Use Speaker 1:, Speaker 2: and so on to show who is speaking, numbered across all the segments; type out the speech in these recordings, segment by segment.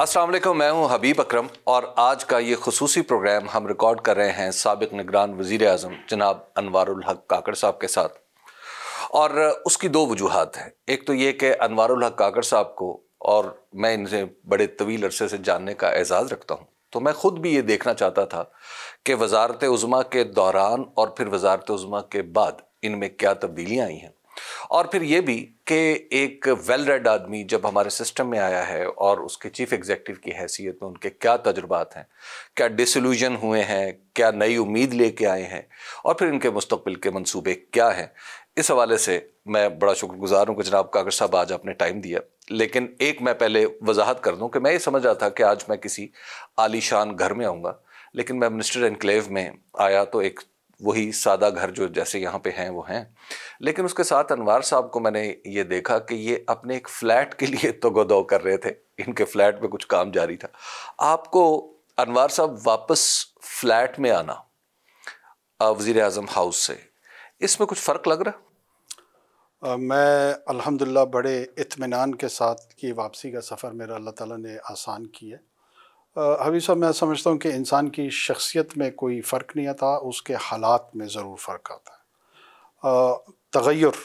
Speaker 1: असल मैं हूं हबीब अकरम और आज का ये खसूसी प्रोग्राम हम रिकॉर्ड कर रहे हैं सबक निगरान वज़ी अजम जनाब अनवारुल हक काकड़ साहब के साथ और उसकी दो वजूहत हैं एक तो ये कि अनवारुल हक काकड़ साहब को और मैं इनसे बड़े तवील अरसे से जानने का एजाज़ रखता हूँ तो मैं ख़ुद भी ये देखना चाहता था कि वजारत उज़मा के दौरान और फिर वजारत उज़मा के बाद इनमें क्या तब्दीलियाँ आई हैं और फिर ये भी कि एक वेल रेड आदमी जब हमारे सिस्टम में आया है और उसके चीफ एग्जेक्टिव की हैसियत में उनके क्या तजुर्बात हैं क्या डिसल्यूजन हुए हैं क्या नई उम्मीद लेके आए हैं और फिर इनके मुस्तबिल के मनसूबे क्या हैं इस हवाले से मैं बड़ा शुक्रगुजार हूँ कि जनाब कागर साहब आज आपने टाइम दिया लेकिन एक मैं पहले वजाहत कर दूँ कि मैं ये समझ रहा था कि आज मैं किसी आलीशान घर में आऊँगा लेकिन मैं मिनिस्टर एनक्लेव में आया तो एक वही सादा घर जो जैसे यहाँ पे हैं वो हैं लेकिन उसके साथ अनवार साहब को मैंने ये देखा कि ये अपने एक फ़्लैट के लिए तो गदो कर रहे थे इनके फ्लैट में कुछ काम जारी था आपको अनवार साहब वापस फ्लैट में आना वज़ी अजम हाउस से इसमें कुछ फ़र्क लग
Speaker 2: रहा मैं अल्हम्दुलिल्लाह बड़े इत्मीनान के साथ ये वापसी का सफ़र मेरा अल्लाह ताला ने आसान किया हमेशा मैं समझता हूँ कि इंसान की शख्सियत में कोई फ़र्क नहीं आता उसके हालात में ज़रूर फ़र्क आता है तगैर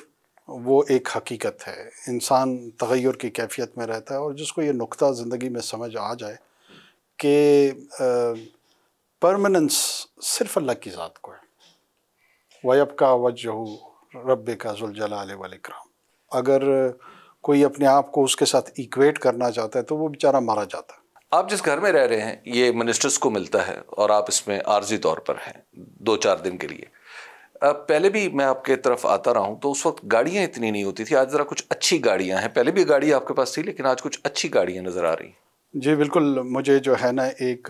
Speaker 2: वो एक हकीकत है इंसान तगैर की कैफियत में रहता है और जिसको ये नुक़ा ज़िंदगी में समझ आ जाए कि परमानेंस सिर्फ अल्लाह की ज़ात को है वयब का वजह रब का जुलजलाल वालक्राम अगर कोई अपने आप को उसके साथ इक्वेट करना चाहता है तो वो बेचारा मारा जाता है
Speaker 1: आप जिस घर में रह रहे हैं ये मिनिस्टर्स को मिलता है और आप इसमें आर्जी तौर पर हैं दो चार दिन के लिए पहले भी मैं आपके तरफ आता रहा हूँ तो उस वक्त गाड़ियाँ इतनी नहीं होती थी आज ज़रा कुछ अच्छी गाड़ियाँ हैं पहले भी गाड़ी आपके पास थी लेकिन आज कुछ अच्छी गाड़ियाँ नज़र आ रही
Speaker 2: जी बिल्कुल मुझे जो है ना एक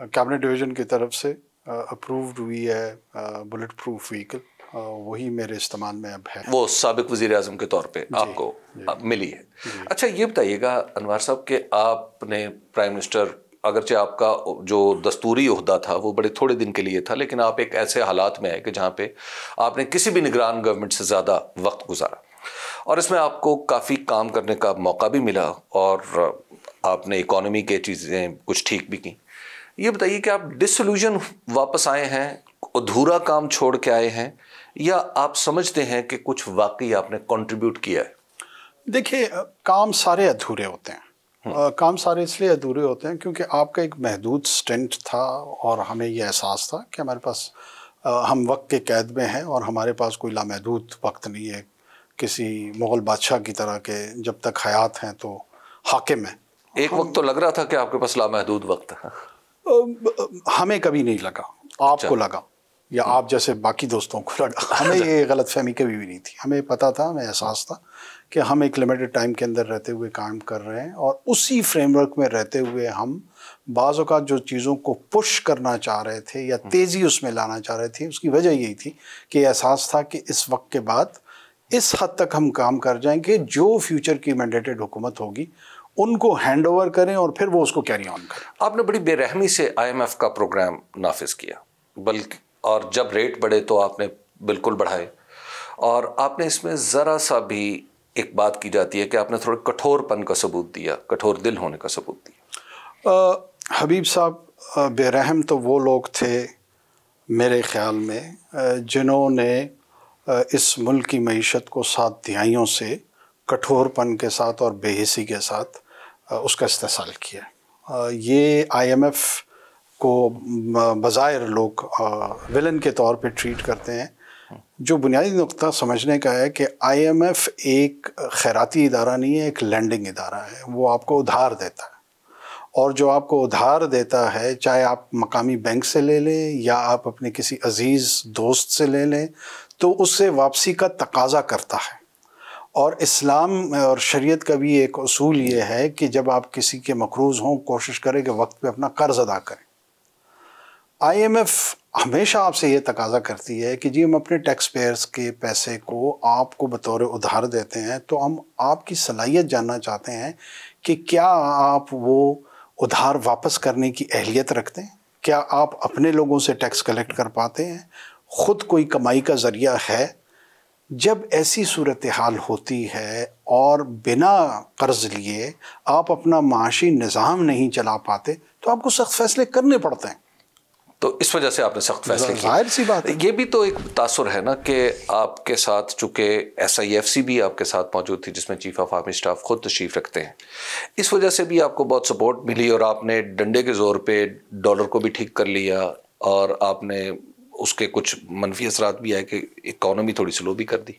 Speaker 2: कैबिनेट डिवीज़न की तरफ से अप्रूव्ड हुई है बुलेट प्रूफ व्हीकल वही मेरे इस्तेमाल में अब है
Speaker 1: वो सबक वजीर अजम के तौर पर आपको जी, मिली है अच्छा ये बताइएगा अनवर साहब कि आपने प्राइम मिनिस्टर अगरचे आपका जो दस्तूरी अहदा था वो बड़े थोड़े दिन के लिए था लेकिन आप एक ऐसे हालात में आए कि जहाँ पे आपने किसी भी निगरान गवर्नमेंट से ज़्यादा वक्त गुजारा और इसमें आपको काफ़ी काम करने का मौका भी मिला और आपने इकोनॉमी के चीज़ें कुछ ठीक भी की ये बताइए कि आप डिसोल्यूजन वापस आए हैं अधूरा काम छोड़ के आए हैं या आप समझते हैं कि कुछ वाकई आपने कंट्रीब्यूट किया है
Speaker 2: देखिए काम सारे अधूरे होते हैं आ, हम्म। काम सारे इसलिए अधूरे होते हैं क्योंकि आपका एक महदूद स्टेंट था और हमें यह एहसास था कि हमारे पास आ, हम वक्त के कैद में हैं और हमारे पास कोई लामहदूद वक्त नहीं है किसी मुग़ल बादशाह की तरह के जब तक हयात हैं तो हाकिम हैं
Speaker 1: एक हम, वक्त तो लग रहा था कि आपके पास लामहदूद वक्त है
Speaker 2: हमें कभी नहीं लगा आपको अच्छा। लगा या आप जैसे बाकी दोस्तों को लगा हमें ये गलत फहमी कभी भी नहीं थी हमें पता था हमें एहसास था कि हम एक लिमिटेड टाइम के अंदर रहते हुए काम कर रहे हैं और उसी फ्रेमवर्क में रहते हुए हम बाज़ जो चीज़ों को पुश करना चाह रहे थे या हम्म। तेज़ी उसमें लाना चाह रहे थे उसकी वजह यही थी कि एहसास था कि इस वक्त के बाद इस हद तक हम काम कर जाएंगे जो फ्यूचर की मैंडेटेड हुकूमत होगी उनको हैंड ओवर करें और फिर वो उसको कैरी ऑन
Speaker 1: करें आपने बड़ी बेरहमी से एफ़ का प्रोग्राम नाफिज किया बल्कि और जब रेट बढ़े तो आपने बिल्कुल बढ़ाए और आपने इसमें ज़रा सा भी एक बात की जाती है कि आपने थोड़ा कठोरपन का सबूत दिया कठोर दिल होने का सबूत
Speaker 2: दिया आ, हबीब साहब बेरहम तो वो लोग थे मेरे ख़्याल में जिन्होंने इस मुल्क की मीशत को सात दिहाइयों से कठोरपन के साथ और बेहसी के साथ उसका इस्तेसाल किया ये आईएमएफ को बाज़ाहिर लोग विलन के तौर पे ट्रीट करते हैं जो बुनियादी नुकता समझने का है कि आईएमएफ एक खैराती इदारा नहीं है एक लैंडिंग इदारा है वो आपको उधार देता है और जो आपको उधार देता है चाहे आप मकामी बैंक से ले लें या आप अपने किसी अजीज़ दोस्त से ले लें तो उससे वापसी का तकाजा करता है और इस्लाम और शरीयत का भी एक असूल ये है कि जब आप किसी के मकरूज़ हों कोशिश करें कि वक्त पे अपना कर्ज़ अदा करें आईएमएफ हमेशा आपसे ये तकाजा करती है कि जी हम अपने टैक्स पेयर्स के पैसे को आपको बतौर उधार देते हैं तो हम आपकी सलाहियत जानना चाहते हैं कि क्या आप वो उधार वापस करने की अहलियत रखते हैं क्या आप अपने लोगों से टैक्स कलेक्ट कर पाते हैं ख़ुद कोई कमाई का ज़रिया है जब ऐसी सूरत हाल होती है और बिना कर्ज लिए आप अपना माशी निज़ाम नहीं चला पाते तो आपको सख्त फैसले करने पड़ते हैं
Speaker 1: तो इस वजह से आपने सख्त फैसले किया सी बात ये भी तो एक तासर है ना कि आपके साथ चूँकि एस आई एफ सी भी आपके साथ मौजूद थी जिसमें चीफ ऑफ आर्मी स्टाफ खुद तशरीफ़ रखते हैं इस वजह से भी आपको बहुत सपोर्ट मिली और आपने डंडे के ज़ोर पर डॉलर को भी ठीक कर लिया और आपने उसके कुछ मनफी असर भी आए कि इकोनॉमी थोड़ी स्लो भी कर दी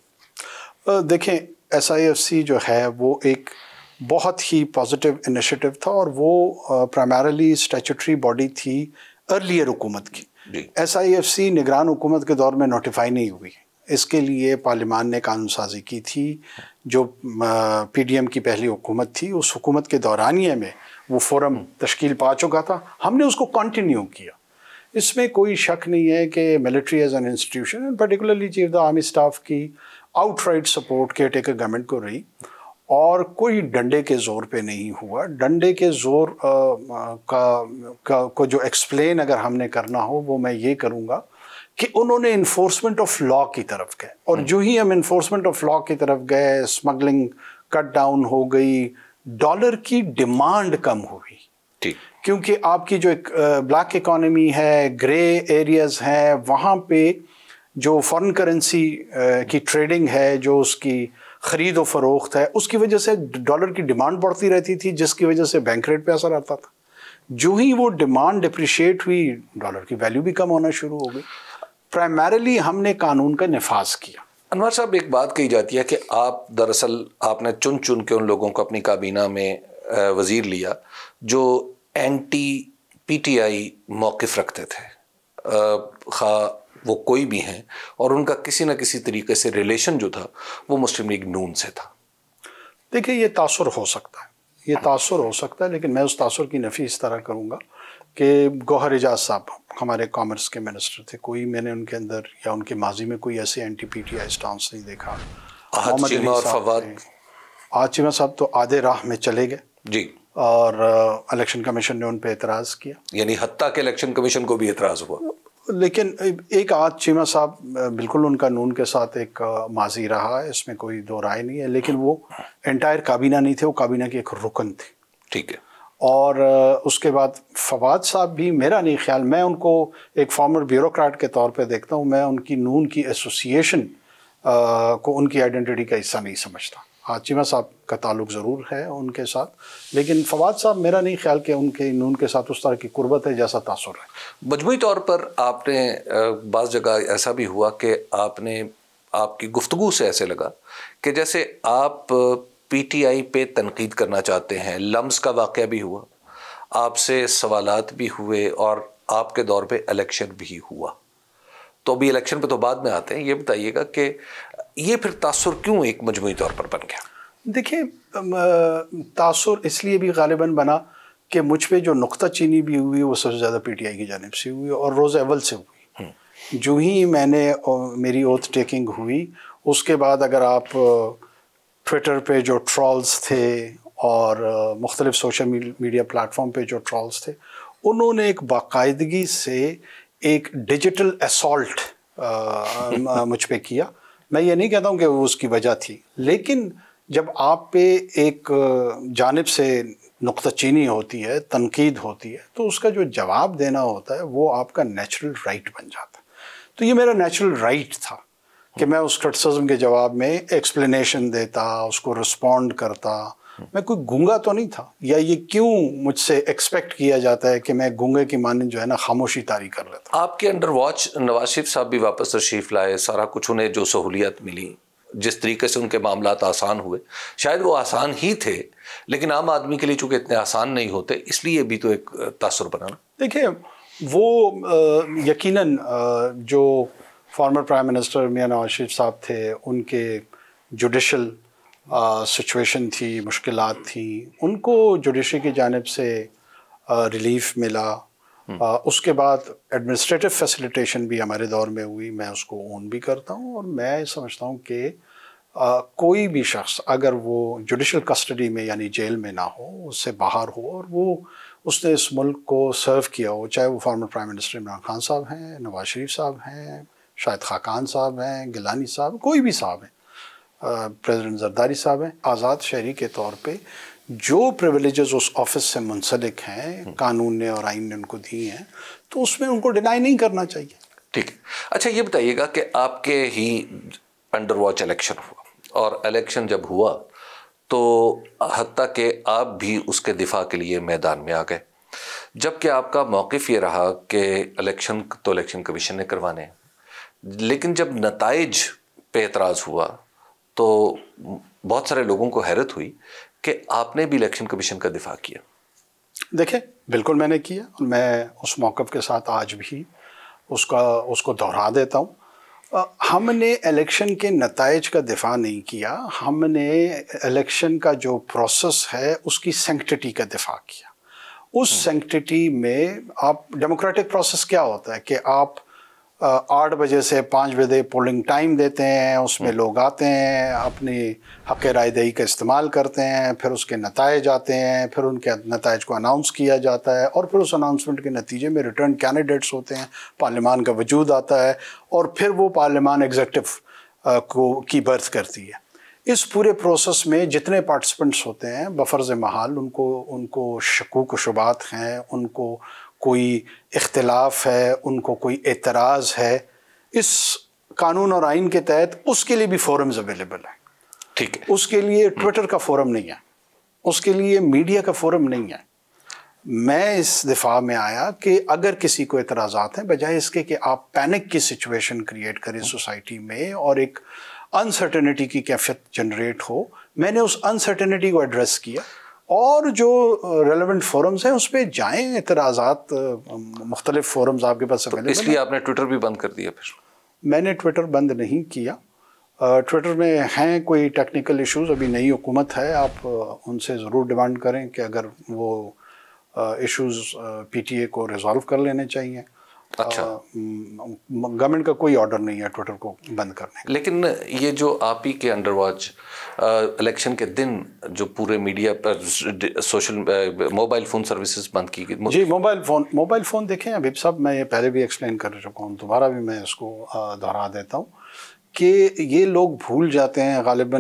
Speaker 2: देखें एस आई एफ सी जो है वो एक बहुत ही पॉजिटिव इनिशिएटिव था और वो प्राइमरली स्टैचूटरी बॉडी थी अर्लियर हुकूमत की एस आई एफ सी निगरान हुकूमत के दौर में नोटिफाई नहीं हुई इसके लिए पार्लियामान ने कानून साजी की थी जो पी डी एम की पहली हुकूमत थी उस हुकूमत के दौरानिए में वो फोरम तश्कील पा चुका था हमने उसको कंटिन्यू किया इसमें कोई शक नहीं है कि military as an institution particularly chief the army staff की outright support caretaker government को रही और कोई डंडे के ज़ोर पे नहीं हुआ डंडे के ज़ोर का, का को जो एक्सप्लेन अगर हमने करना हो वो मैं ये करूँगा कि उन्होंने इन्फोर्समेंट ऑफ लॉ की तरफ गए और हम्म। जो ही हम इन्फोर्समेंट ऑफ लॉ की तरफ गए स्मगलिंग कट डाउन हो गई डॉलर की डिमांड कम हुई ठीक क्योंकि आपकी जो एक ब्लैक इकोनॉमी है ग्रे एरियाज़ हैं वहाँ पे जो फॉरेन करेंसी की ट्रेडिंग है जो उसकी खरीद व फरोख्त है उसकी वजह से डॉलर की डिमांड बढ़ती रहती थी जिसकी वजह से बैंक रेट पे असर आता था जो ही वो डिमांड डिप्रिशिएट हुई डॉलर की वैल्यू भी कम होना शुरू हो गई प्राइमरली हमने कानून का नफाज किया
Speaker 1: अनवर साहब एक बात कही जाती है कि आप दरअसल आपने चुन चुन के उन लोगों को अपनी काबीना में वजीर लिया जो एंटी पीटीआई मौकफ़ रखते थे खा वो कोई भी हैं और उनका किसी न किसी तरीके से रिलेशन जो था वो मुस्लिम लीग नून से था
Speaker 2: देखिए ये तासर हो सकता है ये तासर हो सकता है लेकिन मैं उस तासर की नफ़ी इस तरह करूँगा कि गौहर एजाज साहब हमारे कॉमर्स के मिनिस्टर थे कोई मैंने उनके अंदर या उनके माजी में कोई ऐसे anti P T I stance नहीं देखा आज चीमा साहब तो आधे राह में चले गए जी और इलेक्शन कमीशन ने उन पर एतराज़ किया
Speaker 1: यानी हती के इलेक्शन कमीशन को भी एतराज़ हुआ
Speaker 2: लेकिन एक आज चीमा साहब बिल्कुल उनका नून के साथ एक माजी रहा है इसमें कोई दो राय नहीं है लेकिन वो एंटायर काबीना नहीं थे वो काबीना की एक रुकन थी ठीक है और उसके बाद फवाद साहब भी मेरा नहीं ख्याल मैं उनको एक फॉर्मर ब्यूरोक्रेट के तौर पे देखता हूँ मैं उनकी नून की एसोसिएशन को उनकी आइडेंटिटी का हिस्सा नहीं समझता हाचिमा साहब का ताल्लुक ज़रूर है उनके साथ लेकिन फवाद साहब मेरा नहीं ख्याल कि उनके उनके साथ उस तरह की कुर्बत है जैसा तासर
Speaker 1: है मजमू तौर पर आपने बाज़ जगह ऐसा भी हुआ कि आपने आपकी गुफ्तु से ऐसे लगा कि जैसे आप पी टी आई पे तनकीद करना चाहते हैं लम्स का वाक़ भी हुआ आपसे सवालत भी हुए और आपके दौर पर एलेक्शन भी हुआ तो अभी इलेक्शन पे तो बाद में आते हैं ये बताइएगा कि ये फिर तासुर क्यों एक मजमू तौर पर बन गया
Speaker 2: देखिए तासुर इसलिए भी गालिबा बना कि मुझ पर जो नुकता चीनी भी हुई वो सबसे ज़्यादा पी टी आई की जानब से हुई और रोज़ अवल से हुई हम्म। जो ही मैंने मेरी ओथ टेकिंग हुई उसके बाद अगर आप ट्विटर पे जो ट्रॉल्स थे और मुख्तलिफ सोशल मीडिया प्लेटफॉर्म पे जो ट्रॉल्स थे उन्होंने एक बाकायदगी से एक डिजिटल असल्ट मुझ पर किया मैं ये नहीं कहता हूँ कि वो उसकी वजह थी लेकिन जब आप पे एक जानब से नुकतचीनी होती है तनकीद होती है तो उसका जो जवाब देना होता है वो आपका नेचुरल राइट बन जाता है तो ये मेरा नेचुरल राइट था कि मैं उस क्रिटिसिज्म के जवाब में एक्सप्लेनेशन देता उसको रिस्पॉन्ड करता मैं कोई गूंगा तो नहीं था या ये क्यों मुझसे एक्सपेक्ट किया जाता है कि मैं गूंगे की मानने जो है ना खामोशी तारी कर
Speaker 1: लेता आपके अंडर वॉच नवाज शरीफ साहब भी वापस तशरीफ लाए सारा कुछ उन्हें जो सहूलियत मिली जिस तरीके से उनके मामला आसान हुए शायद वो आसान ही थे लेकिन आम आदमी के लिए चूँकि इतने आसान नहीं होते इसलिए भी तो एक तासर बनाना
Speaker 2: देखिए वो यकीन जो फॉर्मर प्राइम मिनिस्टर मियाँ नवाज शरीफ साहब थे उनके जुडिशल सिचुएशन थी मुश्किल थी उनको जुडिशरी की जानब से रिलीफ मिला हम्म। आ, उसके बाद एडमिनिस्ट्रेटिव फैसिलिटेशन भी हमारे दौर में हुई मैं उसको ओन भी करता हूँ और मैं समझता हूँ कि कोई भी शख्स अगर वो जुडिशल कस्टडी में यानी जेल में ना हो उससे बाहर हो और वो उसने इस मुल्क को सर्व किया हो चाहे वो former prime minister Imran Khan साहब हैं नवाज शरीफ साहब हैं शाहिद खाकान साहब हैं गिलानी साहब कोई भी साहब हैं प्रेसिडेंट जरदारी साहब हैं आज़ाद शहरी के तौर पे जो प्रिविलेजेस उस ऑफिस से मुंसलिक हैं हम्म। कानून ने और
Speaker 1: आइन ने उनको दी हैं
Speaker 2: तो उसमें उनको डिनाई नहीं करना चाहिए
Speaker 1: ठीक है अच्छा ये बताइएगा कि आपके ही अंडर वॉच इलेक्शन हुआ और इलेक्शन जब हुआ तो हती कि आप भी उसके दिफा के लिए मैदान में आ गए जबकि आपका मौक़ ये रहा कि इलेक्शन तो इलेक्शन कमीशन ने करवाने लेकिन जब नतज पे एतराज़ हुआ तो बहुत सारे लोगों को हैरत हुई कि आपने भी इलेक्शन कमीशन का दिफा किया
Speaker 2: देखिए बिल्कुल मैंने किया और मैं उस मौक़ के साथ आज भी उसका उसको दोहरा देता हूँ हमने इलेक्शन के नतज का दिफा नहीं किया हमने इलेक्शन का जो प्रोसेस है उसकी सेंकटिटी का दिफा किया उस हम्म। सेंकटिटी में आप डेमोक्रेटिक प्रोसेस क्या होता है कि आप आठ बजे से पाँच बजे पोलिंग टाइम देते हैं उसमें हम्म। लोग आते हैं अपनी हक रायदही का इस्तेमाल करते हैं फिर उसके नतज आते हैं फिर उनके नतज को अनाउंस किया जाता है और फिर उस अनाउंसमेंट के नतीजे में रिटर्न कैंडिडेट्स होते हैं पार्लियामान का वजूद आता है और फिर वो पार्लियामान एग्जेक्टिव को की बर्थ करती है इस पूरे प्रोसेस में जितने पार्टिसिपेंट्स होते हैं बफर्ज महाल उनको उनको शकूक शुबात हैं उनको कोई इख्तलाफ है उनको कोई एतराज़ है इस कानून और आइन के तहत उसके लिए भी फोरम्स अवेलेबल हैं ठीक है उसके लिए ट्विटर हम्म। का फोरम नहीं है उसके लिए मीडिया का फोरम नहीं है मैं इस दिफा में आया कि अगर किसी को एतराज़ा हैं बजाय इसके कि आप पैनिक की सिचुएशन क्रिएट करें सोसाइटी हम्म। में और एक अनसर्टेनिटी की कैफियत जनरेट हो मैंने उस अनसर्टेनिटी को एड्रेस किया और जो रेलिवेंट फोरम्स हैं उस पर जाएँ इतराज़ात मुख्तलिफ फोरम्स आपके पास तो इसलिए
Speaker 1: आपने ट्विटर भी बंद कर दिया फिर
Speaker 2: मैंने ट्विटर बंद नहीं किया ट्विटर में हैं कोई टेक्निकल इश्यूज अभी नई हुकूमत है आप उनसे ज़रूर डिमांड करें कि अगर वो इश्यूज पीटीए को रिजॉल्व कर लेने चाहिए अच्छा गवर्नमेंट का कोई ऑर्डर नहीं है ट्विटर को बंद करने
Speaker 1: लेकिन ये जो आप ही के अंडरवाच इलेक्शन के दिन जो पूरे मीडिया पर सोशल मोबाइल फ़ोन सर्विसेज बंद की गई जी मोबाइल
Speaker 2: फ़ोन मोबाइल फ़ोन देखें अभी साहब मैं ये पहले भी एक्सप्लेन कर चुका हूँ दोबारा भी मैं इसको दोहरा देता हूँ कि ये लोग भूल जाते हैं गालिबा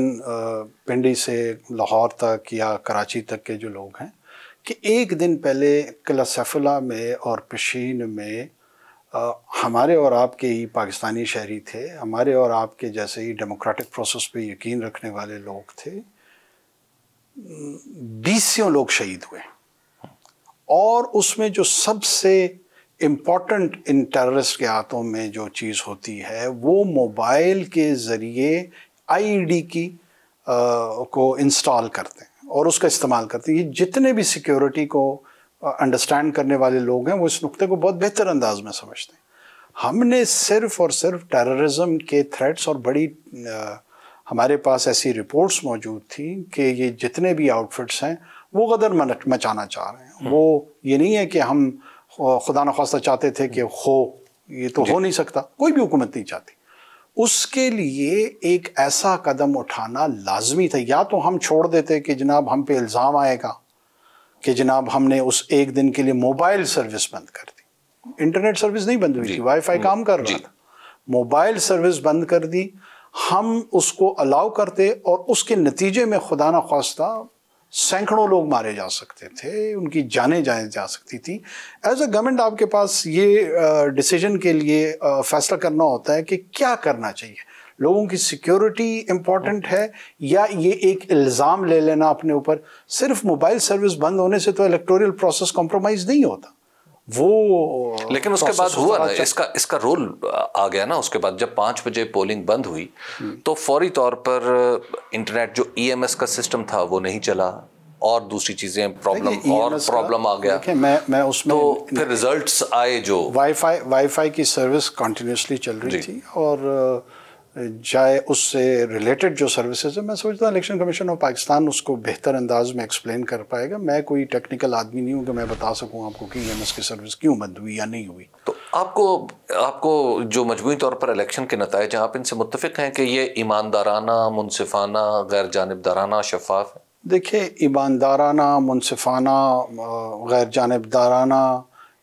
Speaker 2: पिंडी से लाहौर तक या कराची तक के जो लोग हैं कि एक दिन पहले कलासफला में और पेशीन में आ, हमारे और आपके ही पाकिस्तानी शहरी थे हमारे और आपके जैसे ही डेमोक्रेटिक प्रोसेस पे यकीन रखने वाले लोग थे बीसियों लोग शहीद हुए और उसमें जो सबसे इम्पॉर्टेंट इन टेररिस्ट के हाथों में जो चीज़ होती है वो मोबाइल के ज़रिए आईडी की आ, को इंस्टॉल करते हैं और उसका इस्तेमाल करते हैं ये जितने भी सिक्योरिटी को अंडरस्टैंड करने वाले लोग हैं वो इस नुक्ते को बहुत बेहतर अंदाज में समझते हैं हमने सिर्फ और सिर्फ टेररिज्म के थ्रेट्स और बड़ी आ, हमारे पास ऐसी रिपोर्ट्स मौजूद थी कि ये जितने भी आउटफिट्स हैं वो गदर मचाना चाह रहे हैं वो ये नहीं है कि हम खुदा नखास्ता चाहते थे कि हो ये तो हो नहीं सकता कोई भी हुकूमत नहीं चाहती उसके लिए एक ऐसा कदम उठाना लाजमी था या तो हम छोड़ देते कि जनाब हम पे इल्ज़ाम आएगा कि जनाब हमने उस एक दिन के लिए मोबाइल सर्विस बंद कर दी इंटरनेट सर्विस नहीं बंद हुई थी वाईफाई काम कर रहा था मोबाइल सर्विस बंद कर दी हम उसको अलाउ करते और उसके नतीजे में खुदा न खास्ता सैकड़ों लोग मारे जा सकते थे उनकी जाने जाए जा सकती थी एज अ गवर्नमेंट आपके पास ये डिसीजन के लिए फैसला करना होता है कि क्या करना चाहिए लोगों की सिक्योरिटी इम्पॉर्टेंट है या ये एक इल्ज़ाम ले लेना अपने ऊपर सिर्फ मोबाइल सर्विस बंद होने से तो इलेक्टोरियल प्रोसेस कॉम्प्रोमाइज़ नहीं होता वो लेकिन उसके बाद हुआ ना इसका
Speaker 1: इसका रोल आ गया ना उसके बाद जब पाँच बजे पोलिंग बंद हुई हम्म। तो फौरी तौर पर इंटरनेट uh, जो ईएमएस e का सिस्टम था वो नहीं चला और दूसरी चीजें प्रॉब्लम e और प्रॉब्लम आ गया मैं मैं उसमें तो फिर रिजल्ट्स आए जो
Speaker 2: वाईफाई वाईफाई की सर्विस कंटिन्यूसली चल रही थी और uh, जाए उससे रिलेटेड जो सर्विसेज है मैं सोचता हूँ इलेक्शन कमीशन ऑफ पाकिस्तान उसको बेहतर अंदाज में एक्सप्लेन कर पाएगा मैं कोई टेक्निकल आदमी नहीं हूँ कि मैं बता सकूँ आपको कि ई की सर्विस क्यों बंद हुई या नहीं हुई
Speaker 1: तो आपको आपको जो मजमू तौर पर इलेक्शन के नतज हैं आप इनसे मुतफ़ हैं कि ये ईमानदाराना मुनफाना गैर जानबदाराना शफाफ है
Speaker 2: देखिए ईमानदाराना मुनफाना गैर जानबदाराना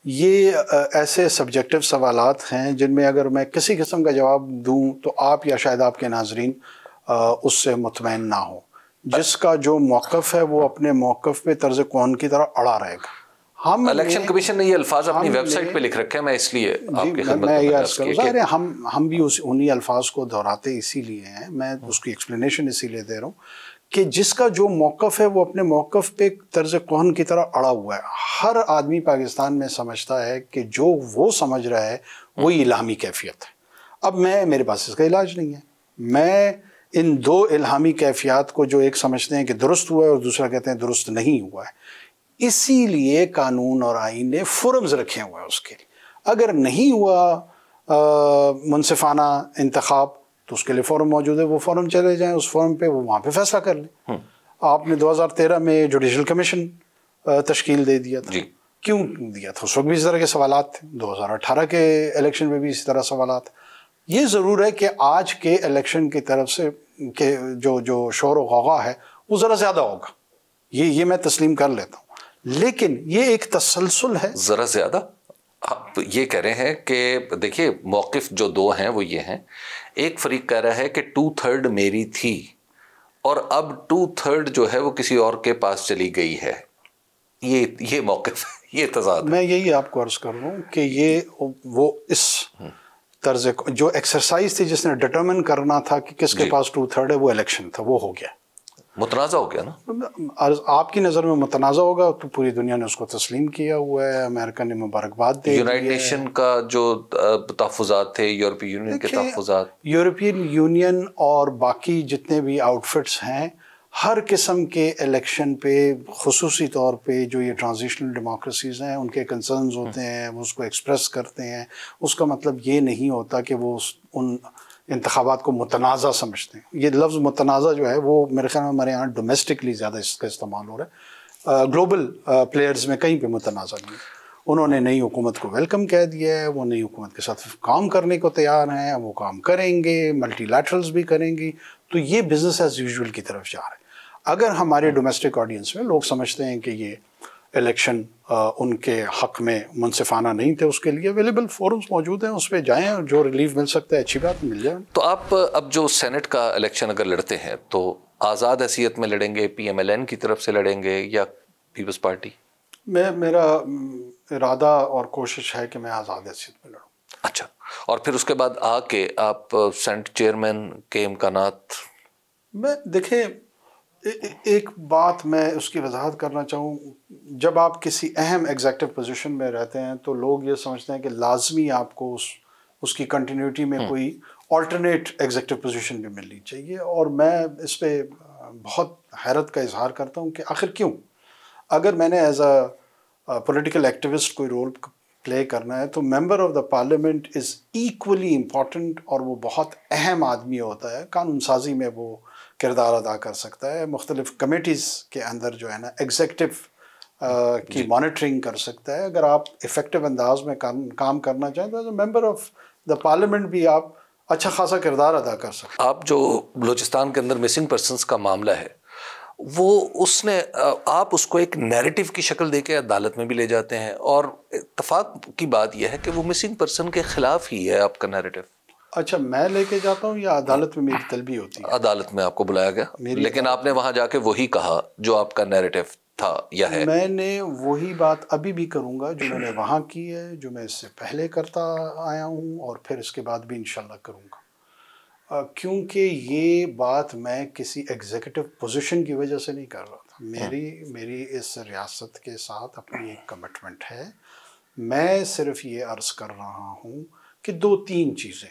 Speaker 2: ये ऐसे सब्जेक्टिव सवाल हैं जिनमें अगर मैं किसी किस्म का जवाब दूँ तो आप या शायद आपके नाजरीन उससे मुतमैन ना हो जिसका जो मौक़ है वो अपने मौक़ पे तर्ज कौन की तरह अड़ा रहेगा
Speaker 1: हम इलेक्शन कमीशन ने ये अल्फाज अपनी वेबसाइट पे लिख रखे हैं मैं इसलिए मैं ये हम हम भी
Speaker 2: उस उन्हीं अल्फाज को दोहराते इसीलिए हैं मैं उसकी एक्सप्लेनेशन इसीलिए दे रहा हूँ कि जिसका जो मौक़ है वो अपने मौक़ पे तर्ज कौन की तरह अड़ा हुआ है हर आदमी पाकिस्तान में समझता है कि जो वो समझ रहा है वही हम्म। इलामी कैफियत है अब मैं मेरे पास इसका इलाज नहीं है मैं इन दो इलामी कैफियत को जो एक समझते हैं कि दुरुस्त हुआ है और दूसरा कहते हैं दुरुस्त नहीं हुआ है इसीलिए कानून और आइन ने फोरम्स रखे हुए हैं उसके लिए अगर नहीं हुआ मुनफाना इंतखब तो उसके लिए फॉरम मौजूद है वो फॉरम चले जाएं उस फॉरम पे वो वहाँ पे फैसला कर लें हम्म। आपने 2013 में जुडिशल कमीशन तश्कील दे दिया था क्यों दिया था उस वक्त भी इस तरह के सवाल थे दो के इलेक्शन में भी इसी तरह सवाल ये ज़रूर है कि आज के इलेक्शन की तरफ से के जो जो शोर वगा है वो ज़रा ज़्यादा होगा ये ये मैं तस्लीम कर लेता हूँ लेकिन ये एक तसलसल है
Speaker 1: ज़रा ज़्यादा आप ये कह रहे हैं कि देखिए मौक़ जो दो हैं वो ये हैं एक फरीक कह रहा है कि टू थर्ड मेरी थी और अब टू थर्ड जो है वो किसी और के पास चली गई है ये ये मौक़ ये तजाद
Speaker 2: मैं यही आपको अर्ज़ कर लूँ कि ये वो इस हम्म। तर्ज जो एक्सरसाइज थी जिसने डिटर्मिन करना था कि किसके पास टू थर्ड है वो इलेक्शन था वो हो गया
Speaker 1: मुतनाज़ा हो गया
Speaker 2: ना आपकी नज़र में मुतनाज़ा होगा तो पूरी दुनिया ने उसको तस्लीम किया हुआ है अमेरिका ने मुबारकबाद दी यूनाइट नेशन
Speaker 1: का जो तहफात थे यूरोपीय यूनियन के तहफात
Speaker 2: यूरोपियन यूनियन और बाकी जितने भी आउटफिट्स हैं हर किस्म के इलेक्शन पे खसूसी तौर पे जो ये ट्रांजिशनल डेमोक्रेसीज़ हैं उनके कंसर्न होते हम्म। हैं वो उसको एक्सप्रेस करते हैं उसका मतलब ये नहीं होता कि वो उन इंतबात को मुतनाज़ा समझते हैं ये लफ्ज़ मुतनाज़ा जो है वो मेरे ख्याल में हमारे यहाँ डोमेस्टिकली ज़्यादा इसका इस्तेमाल हो रहा है ग्लोबल प्लेयर्स में कहीं पर मुतनाज़ा नहीं है उन्होंने नई हुकूमत को वेलकम कह दिया है वो नई हुकूमत के साथ काम करने को तैयार हैं वो काम करेंगे मल्टी भी करेंगी तो ये बिज़नेस एज यूजल की तरफ जा रहा है अगर हमारे डोमेस्टिक ऑडियंस में लोग समझते हैं कि ये इलेक्शन उनके हक में मुनसिफाना नहीं थे उसके लिए अवेलेबल फोरम्स मौजूद हैं उस पर जाएँ जो रिलीफ मिल सकता है अच्छी बात मिल जाए
Speaker 1: तो आप अब जो सेनेट का इलेक्शन अगर लड़ते हैं तो आज़ाद हैसीत में लड़ेंगे पी एम एल एन की तरफ से लड़ेंगे या पीपल्स पार्टी
Speaker 2: मैं मेरा इरादा और कोशिश है कि मैं आज़ाद हैसीयत में लड़ूँ
Speaker 1: अच्छा और फिर उसके बाद आके आप सेंट चेयरमैन के इम्कान
Speaker 2: मैं देखें एक बात मैं उसकी वजाहत करना चाहूँ जब आप किसी अहम एग्जेक्टिव पोजीशन में रहते हैं तो लोग ये समझते हैं कि लाजमी आपको उस उसकी कंटिन्यूटी में हम्म। कोई अल्टरनेट एग्जेक्टिव पोजीशन भी मिलनी चाहिए और मैं इस पर बहुत हैरत का इजहार करता हूँ कि आखिर क्यों अगर मैंने एज अ पोलिटिकल एक्टिविस्ट कोई रोल प्ले करना है तो member of the parliament is equally important और वो बहुत अहम आदमी होता है कानून साजी में वो किरदार अदा कर सकता है मुख्तलिफ कमेटीज़ के अंदर जो है ना एग्जेक्टिव की मॉनिटरिंग कर सकता है अगर आप इफ़ेक्टिव अंदाज में काम काम करना चाहें तो as a member of the parliament भी आप अच्छा खासा किरदार अदा कर
Speaker 1: सकते आप जो बलोचिस्तान के अंदर मिसिंग पर्सनस का मामला है वो उसने आप उसको एक नैरेटिव की शक्ल दे के अदालत में भी ले जाते हैं और इतफाक़ की बात यह है कि वो मिसिंग पर्सन के ख़िलाफ़ ही है आपका नैरेटिव
Speaker 2: अच्छा मैं लेके जाता हूँ या हाँ। अदालत में मेरी तलबी होती
Speaker 1: है अदालत में आपको बुलाया गया लेकिन आपने वहाँ जाके वही कहा जो आपका नैरेटिव था या है मैंने
Speaker 2: वही बात अभी भी करूँगा जो मैंने वहाँ की है जो मैं इससे पहले करता आया हूँ और फिर इसके बाद भी इन करूँगा क्योंकि ये बात मैं किसी एग्जीक्यूटिव पोजीशन की वजह से नहीं कर रहा था हाँ। मेरी मेरी इस रियासत के साथ अपनी एक कमिटमेंट है मैं सिर्फ ये अर्ज़ कर रहा हूँ कि दो तीन चीज़ें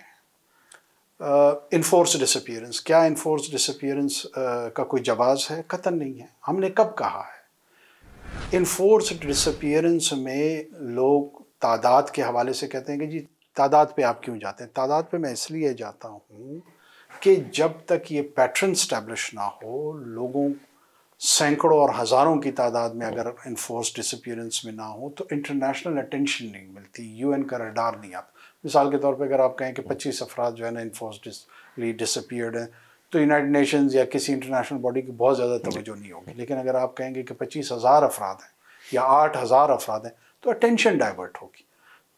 Speaker 2: इन्फोर्स डिसअपियरेंस क्या इन्फोर्स डिसअपियरेंस का कोई जवाब है कतन नहीं है हमने कब कहा है इन्फोर्स डिसअपियरेंस में लोग तादाद के हवाले से कहते हैं कि जी तादाद पे आप क्यों जाते हैं तादाद पे मैं इसलिए जाता हूँ कि जब तक ये पैटर्न स्टैब्लिश ना हो लोगों सैकड़ों और हज़ारों की तादाद में अगर इन्फोर्स डिसअपियरेंस में ना हो तो इंटरनेशनल अटेंशन नहीं मिलती यूएन का रडार नहीं आता मिसाल के तौर पर अगर आप कहें कि हाँ। पच्चीस अफराद जो है ना इन्फोर्सली डिसअपियर्ड हैं तो यूनाइटेड नेशन या किसी इंटरनेशनल बॉडी की बहुत ज़्यादा तोज्जो नहीं होगी लेकिन अगर आप कहेंगे कि पच्चीस हज़ार अफराद हैं या आठ हज़ार अफराद हैं तो अटेंशन डाइवर्ट होगी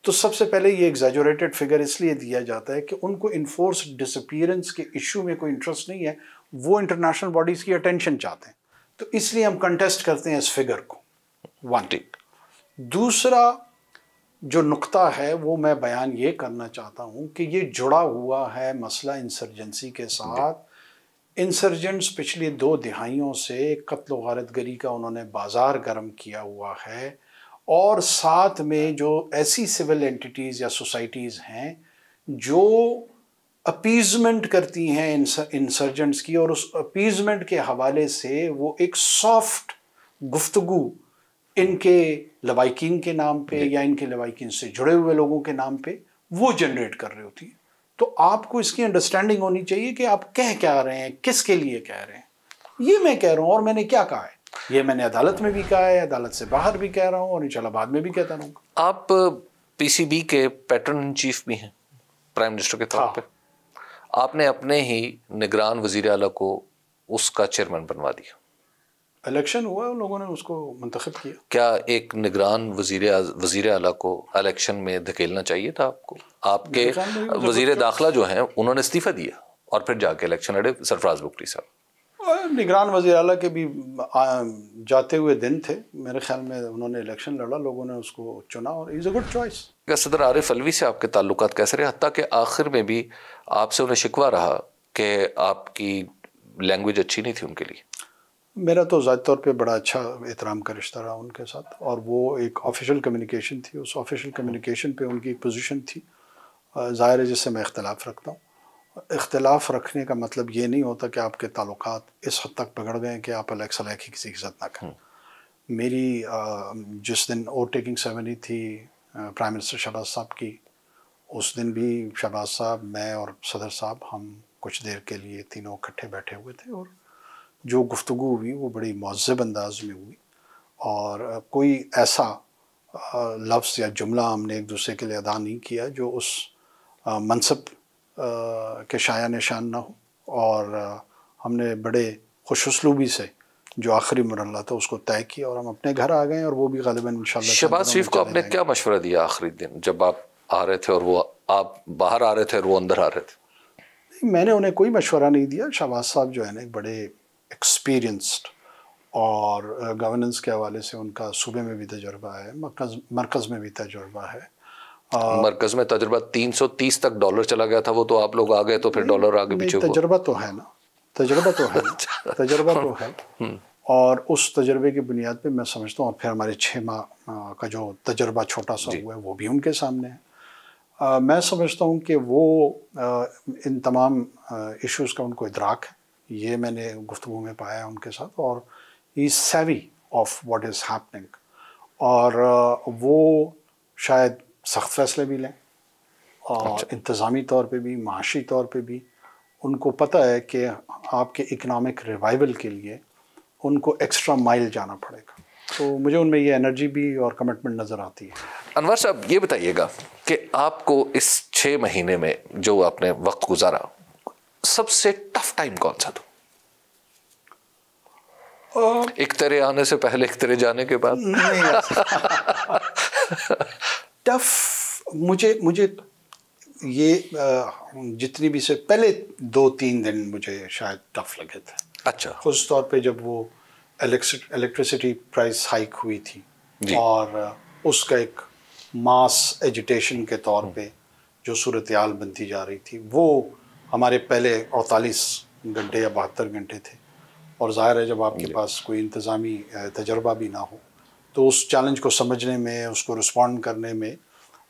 Speaker 2: तो सबसे पहले ये एग्जेजोरेटेड फिगर इसलिए दिया जाता है कि उनको इन्फोर्स डिसअपियरेंस के इशू में कोई इंटरेस्ट नहीं है वो इंटरनेशनल बॉडीज़ की अटेंशन चाहते हैं तो इसलिए हम कंटेस्ट करते हैं इस फिगर को वन दूसरा जो नुक्ता है वो मैं बयान ये करना चाहता हूँ कि ये जुड़ा हुआ है मसला इंसर्जेंसी के साथ इंसर्जेंट्स पिछली दो दिहाइयों से कत्ल वारत गरी का उन्होंने बाज़ार गर्म किया हुआ है और साथ में जो ऐसी सिविल एंटिटीज़ या सोसाइटीज़ हैं जो अपीजमेंट करती हैं इंसर्जेंट्स की और उस अपीजमेंट के हवाले से वो एक सॉफ्ट गुफ्तगु इनके लवाकिन के नाम पे या इनके लवाकिन से जुड़े हुए लोगों के नाम पे वो जनरेट कर रही होती है तो आपको इसकी अंडरस्टैंडिंग होनी चाहिए कि आप कह क्या रहे हैं किसके लिए कह रहे हैं ये मैं कह रहा हूँ और मैंने क्या कहा है
Speaker 1: ये मैंने अदालत में
Speaker 2: भी कहा है अदालत से बाहर भी कह रहा हूँ और इंशाल्लाह बाद में भी कहता रहूँगा
Speaker 1: आप पी के पैटर्न इन चीफ भी हैं प्राइम मिनिस्टर के तौर हाँ। पर आपने अपने ही निगरान वजीर अला को उसका चेयरमैन बनवा दिया
Speaker 2: इलेक्शन हुआ उन लोगों ने उसको मंतखब किया
Speaker 1: क्या एक निगरान वजीर वजीर अला को इलेक्शन में धकेलना चाहिए था आपको आपके मतलब वजीर दाखिला जो है उन्होंने इस्तीफ़ा दिया और फिर जाके इलेक्शन लड़े सरफराज बुकरी साहब
Speaker 2: निगरान वजी अला के भी जाते हुए दिन थे मेरे ख्याल में उन्होंने इलेक्शन लड़ा लोगों ने उसको चुना और इज़
Speaker 1: अ गुड चॉइस क्या सदर आरिफ अलवी से आपके ताल्लुक कैसे रहे हती कि आखिर में भी आपसे उन्हें शिकवा रहा कि आपकी लैंग्वेज अच्छी नहीं थी उनके लिए
Speaker 2: मेरा तो ज़्यादा तौर पे बड़ा अच्छा एहतराम का रिश्ता रहा उनके साथ और वो एक ऑफिशियल कम्युनिकेशन थी उस ऑफिशियल कम्युनिकेशन हाँ। पे उनकी एक पोजीशन थी ज़ाहिर है जिससे मैं इख्तलाफ रखता हूँ इख्तलाफ रखने का मतलब ये नहीं होता कि आपके ताल्लुक इस हद तक बिगड़ गए कि आप अलग सलाह की किसी की इज्जत ना करें हाँ। मेरी जिस दिन ओवरटेकिंग सेमनी थी प्राइम मिनिस्टर शहबाज साहब की उस दिन भी शहबाज साहब मैं और सदर साहब हम कुछ देर के लिए तीनों इकट्ठे बैठे हुए थे और जो गुफ्तु हुई वो बड़े महजब अंदाज में हुई और कोई ऐसा लफ्ज़ या जुमला हमने एक दूसरे के लिए अदा नहीं किया जो उस मनसब के शाया निशान ना हो और हमने बड़े खुशसलूबी से जो आखिरी मरल्ला था उसको तय किया और हम अपने घर आ गए और वो भी गालिबा शहबाज शरीफ को आपने
Speaker 1: क्या मशवरा दिया आखिरी दिन जब आप आ रहे थे और वो आप बाहर आ रहे थे और वो अंदर आ रहे
Speaker 2: थे मैंने उन्हें कोई मशवरा नहीं दिया शहबाज साहब जो है ना एक बड़े एक्सपीरियंस्ड और गवर्नेंस के हवाले से उनका सूबे में भी तजर्बा है मरकज़ मरकज़ में भी तजर्बा
Speaker 1: है मरकज़ में तजर्बा 330 तक डॉलर चला गया था वो तो आप लोग आ गए तो फिर डॉलर आगे पीछे तजर्बा
Speaker 2: तो है ना तजर्बा तो है अच्छा। तजर्बा तो है हम्म। और उस तजर्बे की बुनियाद पे मैं समझता हूँ फिर हमारे छः माह का जो तजर्बा छोटा सा हुआ है वो भी उनके सामने है आ, मैं समझता हूँ कि वो आ, इन तमाम इश्यूज़ का उनको इदराक है ये मैंने गुफ्तु में पाया उनके साथ और ई सेवी ऑफ वॉट इज़ हैपनिंग और वो शायद सख्त फैसले भी लें और अच्छा। इंतज़ामी तौर पे भी माशी तौर पे भी उनको पता है कि आपके इकनॉमिक रिवाइवल के लिए उनको एक्स्ट्रा माइल जाना पड़ेगा तो मुझे उनमें ये एनर्जी भी और कमिटमेंट नज़र आती है
Speaker 1: अनवर साहब ये बताइएगा कि आपको इस छः महीने में जो आपने वक्त गुजारा सबसे टफ टाइम कौन सा था एक तरह आने से पहले एक तरह जाने के बाद
Speaker 2: टफ मुझे मुझे ये जितनी भी से पहले दो तीन दिन मुझे शायद टफ लगे थे अच्छा खुद तौर पे जब वो इलेक्ट्रिसिटी प्राइस हाइक हुई थी और उसका एक मास एजिटेशन के तौर हम्म। पे जो सूरत बनती जा रही थी वो हमारे पहले अड़तालीस घंटे या बहत्तर घंटे थे और ज़ाहिर है जब आपके पास कोई इंतज़ामी तजर्बा भी ना हो तो उस चैलेंज को समझने में उसको रिस्पॉन्ड करने में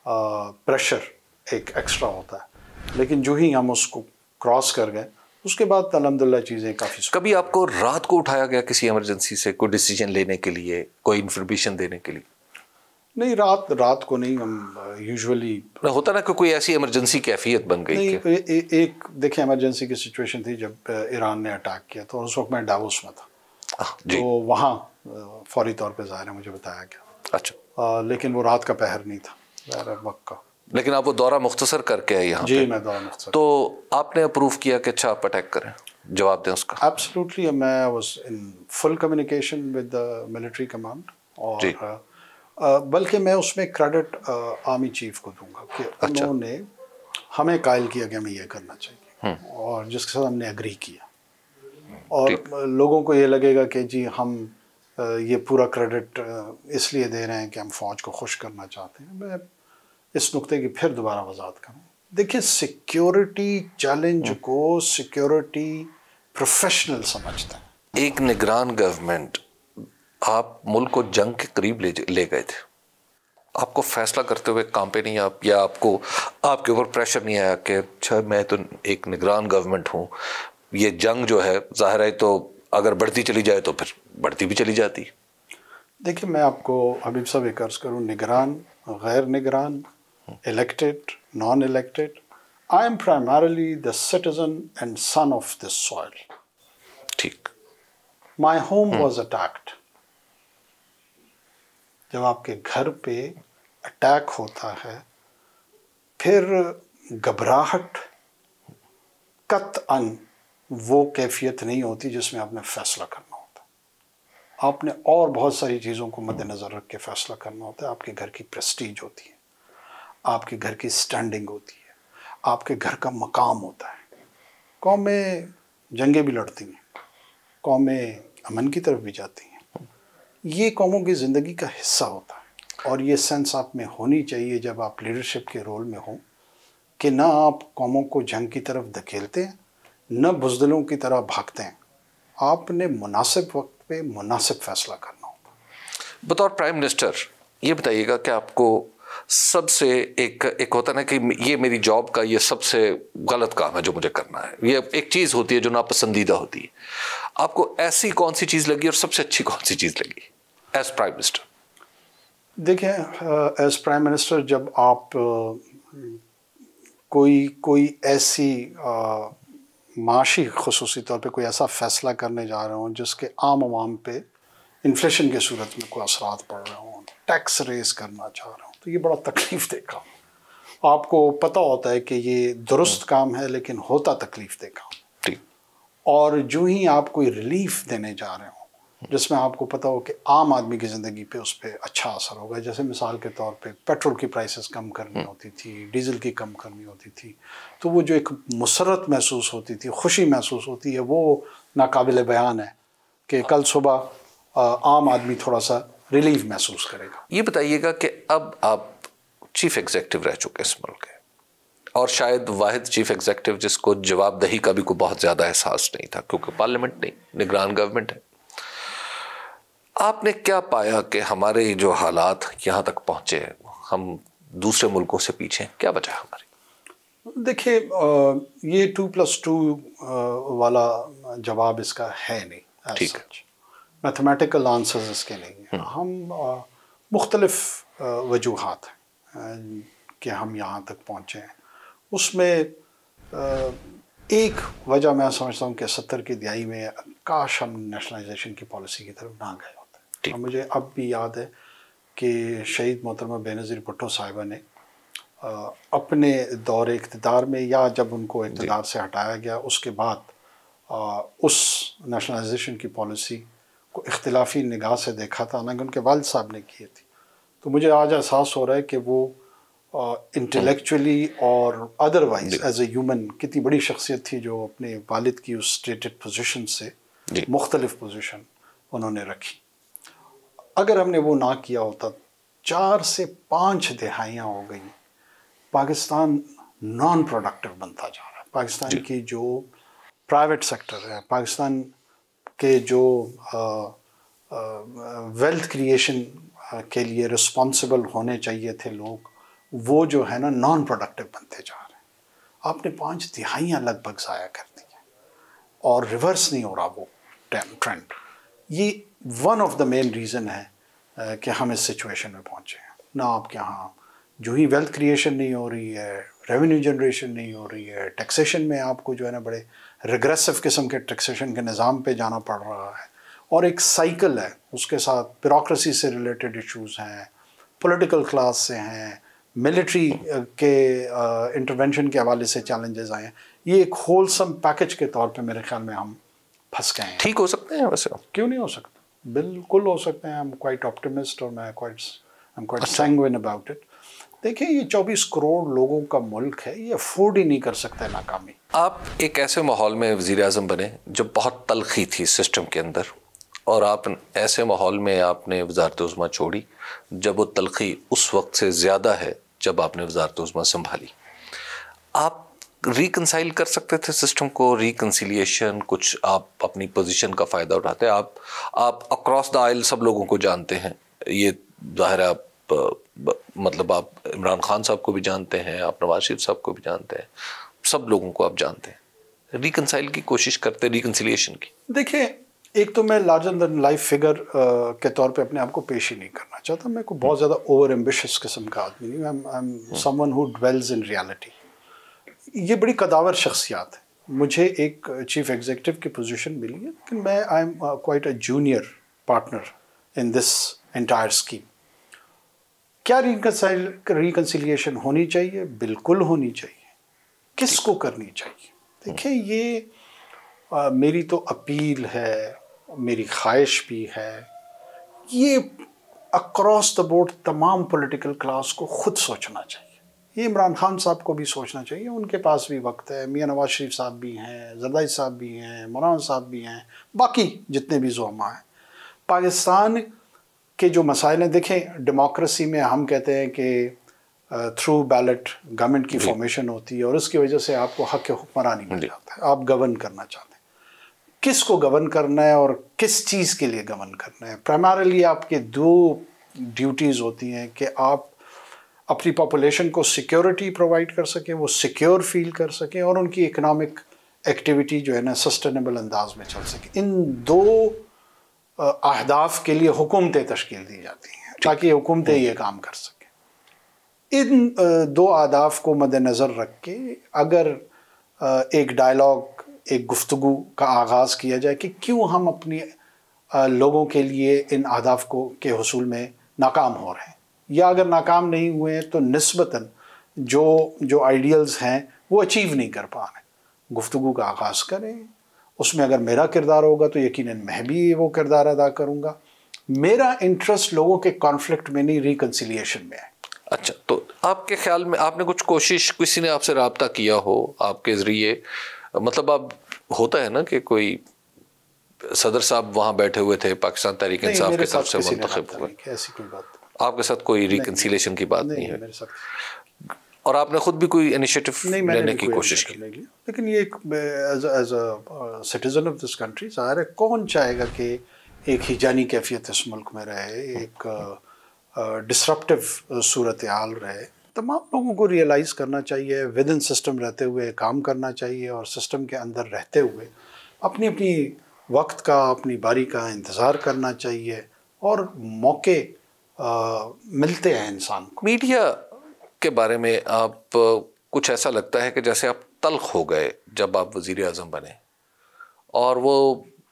Speaker 2: प्रेशर एक एक्स्ट्रा होता है लेकिन जो ही हम उसको क्रॉस कर गए उसके बाद अलहमदिल्ला चीज़ें काफ़ी
Speaker 1: कभी आपको रात को उठाया गया किसी एमरजेंसी से कोई डिसीजन लेने के लिए कोई इन्फॉर्मेशन देने के लिए
Speaker 2: नहीं रात रात को नहीं
Speaker 1: हम यूजुअली uh, होता ना कि कोई ऐसी इमरजेंसी कैफियत बन गई नहीं,
Speaker 2: ए, ए, एक देखिए इमरजेंसी की सिचुएशन थी जब uh, ईरान ने अटैक किया तो उस वक्त मैं डावोस में था तो वहाँ uh, फौरी तौर पे ज़ाहिर है मुझे बताया गया अच्छा आ, लेकिन वो रात का पहर नहीं
Speaker 1: था वक्त का लेकिन आप वो दौरा मुख्तसर करके आए यहाँ जी मैं दौरा मुख्तसर तो आपने अप्रूव किया कि अच्छा आप अटैक करें जवाब दें उसका
Speaker 2: एब्सोल्युटली मैं was in full communication with the military command और बल्कि मैं उसमें क्रेडिट आर्मी चीफ को दूंगा कि अच्छा। उन्होंने हमें कायल किया कि हमें यह करना चाहिए हम्म। और जिसके साथ हमने एग्री किया और लोगों को ये लगेगा कि जी हम ये पूरा क्रेडिट इसलिए दे रहे हैं कि हम फौज को खुश करना चाहते हैं मैं इस नुक्ते की फिर दोबारा वजात करूँ देखिए सिक्योरिटी हम्म। चैलेंज को सिक्योरिटी प्रोफेशनल समझता
Speaker 1: है एक निगरान गवर्नमेंट आप मुल्क को जंग के करीब ले ले गए थे आपको फैसला करते हुए काम पे नहीं आप या आपको आपके ऊपर प्रेशर नहीं आया कि अच्छा मैं तो एक निगरान गवर्नमेंट हूँ ये जंग जो है जाहिर है तो अगर बढ़ती चली जाए तो फिर बढ़ती भी चली जाती
Speaker 2: देखिए मैं आपको हबीब साहब एक अर्ज़ करूँ निगरान गैर निगरान elected non elected I am primarily the citizen and son of this soil ठीक माई होम वॉज अटैक्ट जब आपके घर पे अटैक होता है फिर घबराहट कत अन वो कैफियत नहीं होती जिसमें आपने फ़ैसला करना होता आपने और बहुत सारी चीज़ों को मद्देनज़र रख के फ़ैसला करना होता है आपके घर की प्रस्टीज होती है आपके घर की स्टैंडिंग होती है आपके घर का मकाम होता है कौमें जंगें भी लड़ती हैं कौमें अमन की तरफ भी जाती हैं ये कौमों की ज़िंदगी का हिस्सा होता है और ये सेंस आप में होनी चाहिए जब आप लीडरशिप के रोल में हों कि ना आप कौमों को जंग की तरफ धकेलते हैं न बुजदलों की तरह भागते हैं आपने मुनासिब वक्त पे मुनासिब फैसला करना
Speaker 1: होगा बतौर प्राइम मिनिस्टर ये बताइएगा कि आपको सबसे एक एक होता है ना कि ये मेरी जॉब का ये सबसे गलत काम है जो मुझे करना है ये एक चीज़ होती है जो नापसंदीदा होती है आपको ऐसी कौन सी चीज़ लगी और सबसे अच्छी कौन सी चीज़ लगी एज प्राइम मिनिस्टर
Speaker 2: देखिए एज प्राइम मिनिस्टर जब आप कोई कोई ऐसी माशी खसूस तौर पे कोई ऐसा फ़ैसला करने जा रहे हो जिसके आम आवाम पे इन्फ्लेशन की सूरत में कोई असरात पड़ रहे हों टैक्स रेज करना चाह रहे हों तो ये बड़ा तकलीफ देखा आपको पता होता है कि ये दुरुस्त हम्म। काम है लेकिन होता तकलीफ दे काम ठीक और जो ही आप कोई रिलीफ देने जा रहे हो हम्म। जिसमें आपको पता हो कि आम आदमी की ज़िंदगी पे उस पर अच्छा असर होगा जैसे मिसाल के तौर पे पेट्रोल की प्राइसेस कम करनी हम्म। होती थी डीजल की कम करनी होती थी तो वो जो एक मुसरत महसूस होती थी खुशी महसूस होती है वो नाकबिल बयान है कि हाँ। कल सुबह आम आदमी थोड़ा सा रिलीफ महसूस करेगा
Speaker 1: ये बताइएगा कि अब आप चीफ एग्जेक्टिव रह चुके इस मुल्क के और शायद वाहिद चीफ एग्जेक्टिव जिसको जवाबदही का भी को बहुत ज़्यादा एहसास नहीं था क्योंकि पार्लियामेंट नहीं निगरान गवर्नमेंट है आपने क्या पाया कि हमारे जो हालात यहाँ तक पहुँचे हम दूसरे मुल्कों से पीछे क्या बचा हमारे
Speaker 2: देखिए ये टू प्लस टू वाला जवाब इसका है नहीं ठीक है मैथमेटिकल आंसर्स इसके लिए hmm. हम मुख्तलफ वजूहत हैं कि हम यहाँ तक पहुँचे हैं उसमें एक वजह मैं समझता हूँ कि सत्तर की दिहाई में काश हम नेशनलाइजेशन की पॉलिसी की तरफ ना गए होते और मुझे अब भी याद है कि शहीद मोहतरमा बेनज़ीर भुट्टो साहिबा ने अपने दौर इकतदार में या जब उनको इकतदार से हटाया गया उसके बाद उस नेशनलाइजेशन की पॉलिसी को इख्तलाफी निगाह से देखा था हालांकि उनके वाल साहब ने किए थी तो मुझे आज एहसास हो रहा है कि वो इंटेलेक्चुअली और अदरवाइज एज ए ह्यूमन कितनी बड़ी शख्सियत थी जो अपने वालिद की उस स्टेटेड पोजीशन से मुख्तलिफ पोजीशन उन्होंने रखी अगर हमने वो ना किया होता चार से पाँच दहाइयाँ हो गई पाकिस्तान नॉन प्रोडक्टिव बनता जा रहा है पाकिस्तान की जो प्राइवेट सेक्टर है पाकिस्तान के जो वेल्थ क्रिएशन के लिए रिस्पॉन्सिबल होने चाहिए थे लोग वो जो है ना नॉन प्रोडक्टिव बनते जा रहे हैं आपने पाँच तिहाइयाँ लगभग ज़ाया कर दी हैं और रिवर्स नहीं हो रहा वो ट्रेंड ये one of the main reason है कि हम इस सिचुएशन में पहुँचे हैं ना आपके यहाँ जो ही वेल्थ क्रिएशन नहीं हो रही है रेवेन्यू जनरेशन नहीं हो रही है टैक्सेशन में आपको जो है ना बड़े रिग्रेसिव किस्म के टैक्सेशन के निज़ाम पे जाना पड़ रहा है और एक साइकिल है उसके साथ ब्यूरोसी से रिलेटेड इश्यूज हैं पॉलिटिकल क्लास से हैं मिलिट्री के इंटरवेंशन के हवाले से चैलेंजेस आए हैं ये एक होलसम पैकेज के तौर पे मेरे ख्याल में हम फंस गए हैं ठीक हो सकते हैं वैसे क्यों नहीं हो सकते बिल्कुल हो सकते हैं आई एम क्वाइट ऑप्टिमिस्ट और मैं quite I am quite sanguine about it देखिए ये 24 करोड़ लोगों का मुल्क है ये अफोर्ड ही नहीं कर सकता नाकामी
Speaker 1: आप एक ऐसे माहौल में वज़ी अजम बने जो बहुत तलखी थी सिस्टम के अंदर और आप ऐसे माहौल में आपने वजारत उज़मा छोड़ी जब वो तलखी उस वक्त से ज़्यादा है जब आपने वजारत उज़मा संभाली आप रिकनसाइल कर सकते थे सिस्टम को रिकनसिलियेशन कुछ आप अपनी पोजीशन का फ़ायदा उठाते आप आप अक्रॉस द आयल सब लोगों को जानते हैं ये ज़ाहिर आप मतलब आप इमरान खान साहब को भी जानते हैं आप नवाज शरीफ साहब को भी जानते हैं सब लोगों को आप जानते हैं रिकनसाइल की कोशिश करते हैं रिकनसिलेशन की
Speaker 2: देखिए एक तो मैं लार्जर देन लाइफ फिगर के तौर पे अपने आप को पेश ही नहीं करना चाहता मैं को बहुत ज़्यादा ओवर एम्बिशस किस्म का आदमी नहीं I am someone who dwells in reality ये बड़ी कदावर शख्सियात है मुझे एक चीफ एग्जीक्यूटिव की पोजीशन मिली है लेकिन मैं I am quite a junior partner in this entire scheme क्या रिकनसिलिएशन होनी चाहिए बिल्कुल होनी चाहिए किसको करनी चाहिए देखिए हम्म। ये आ, मेरी तो अपील है मेरी ख्वाहिश भी है ये अक्रॉस द बोर्ड तमाम पॉलिटिकल क्लास को खुद सोचना चाहिए ये इमरान खान साहब को भी सोचना चाहिए उनके पास भी वक्त है मियाँ नवाज शरीफ साहब भी हैं जरदाई साहब भी हैं मौलाना साहब भी हैं बाकी जितने भी जोमा हैं पाकिस्तान के जो मसाइल हैं देखें डेमोक्रेसी में हम कहते हैं कि थ्रू बैलेट गवर्नमेंट की फॉर्मेशन होती है और उसकी वजह से आपको हक हुक्मरानी मिल जाता है आप गवर्न करना चाहते हैं किस को गवर्न करना है और किस चीज़ के लिए गवर्न करना है प्राइमरली आपके दो ड्यूटीज़ होती हैं कि आप अपनी पॉपुलेशन को सिक्योरिटी प्रोवाइड कर सकें वो सिक्योर फील कर सकें और उनकी इकनॉमिक एक्टिविटी जो है ना सस्टेनेबल अंदाज में चल सके इन दो अहदाफ के लिए हुकूमतें तश्कील दी जाती हैं ताकि हुकूमतें ये काम कर सकें इन दो अहदाफ को मद्नज़र रख के अगर एक डायलॉग एक गुफ्तु का आगाज़ किया जाए कि क्यों हम अपने लोगों के लिए इन अहदाफ को के हसूल में नाकाम हो रहे हैं या अगर नाकाम नहीं हुए तो नस्बता जो जो आइडियल्स हैं वो अचीव नहीं कर पा रहे गुफ्तु का आगाज़ करें उसमें अगर मेरा किरदार होगा तो यकीन मैं भी वो किरदार अदा करूँगा मेरा इंटरेस्ट लोगों के कॉन्फ्लिक्ट में नहीं रिकन्सिलियेशन में है
Speaker 1: अच्छा तो आपके ख्याल में आपने कुछ कोशिश किसी ने आपसे रबता किया हो आपके ज़रिए मतलब आप होता है ना कि कोई सदर साहब वहाँ बैठे हुए थे पाकिस्तान तहरीक इंसाफ के साथ से मुंतब हुए
Speaker 2: ऐसी कोई बात
Speaker 1: आपके साथ कोई रिकन्सिलेशन की बात नहीं, नहीं है और आपने खुद भी कोई इनिशिएटिव लेने की कोशिश की
Speaker 2: लेकिन ये एक as a citizen of this country ज़ाहिर है कौन चाहेगा कि एक ही जानी कैफियत इस मुल्क में रहे एक डिसरप्टिव सूरत हाल रहे तमाम लोगों को रियलाइज़ करना चाहिए विद इन सिस्टम रहते हुए काम करना चाहिए और सिस्टम के अंदर रहते हुए अपनी अपनी वक्त का अपनी बारी का इंतज़ार करना चाहिए और मौके आ, uh, मिलते हैं इंसान
Speaker 1: को मीडिया के बारे में आप कुछ ऐसा लगता है कि जैसे आप तलख हो गए जब आप वज़ी अजम बने और वो